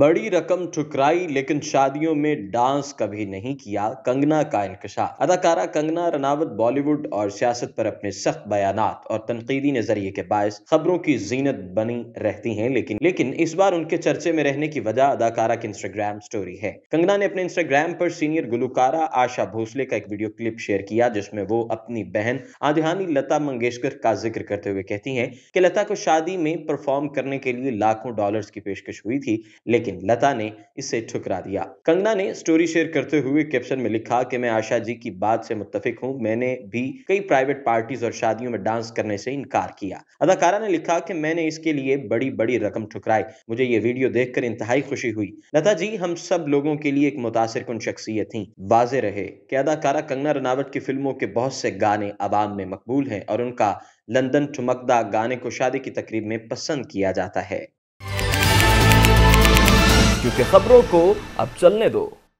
बड़ी रकम ठुकराई लेकिन शादियों में डांस कभी नहीं किया कंगना का इंकशाफ अदाकारा कंगना रनावत बॉलीवुड और सियासत पर अपने सख्त बयान और तनकीदी नजरिए के बायस खबरों की जीनत बनी रहती हैं लेकिन लेकिन इस बार उनके चर्चे में रहने की वजह अदाकारा की इंस्टाग्राम स्टोरी है कंगना ने अपने इंस्टाग्राम पर सीनियर गुलकारा आशा भोसले का एक वीडियो क्लिप शेयर किया जिसमें वो अपनी बहन आधानी लता मंगेशकर का जिक्र करते हुए कहती है की लता को शादी में परफॉर्म करने के लिए लाखों डॉलर की पेशकश हुई थी लेकिन लता ने इसे ठुकरा दिया कंगना ने स्टोरी शेयर करते हुए कैप्शन में लिखा कि मैं आशा जी की बात से मुतफिक हूँ मैंने भी कई प्राइवेट पार्टीज और शादियों में डांस करने से इनकार किया अदाकारा ने लिखा कि मैंने इसके लिए बड़ी बड़ी रकम ठुकराई मुझे ये वीडियो देख कर खुशी हुई लता जी हम सब लोगों के लिए एक मुतासर कन शख्सियत थी वाजे रहे कि अदाकारा कंगना रनावट की फिल्मों के बहुत से गाने आवाम में मकबूल हैं और उनका लंदन ठुमकदा गाने को शादी की तकरीब में पसंद किया जाता है खबरों को अब चलने दो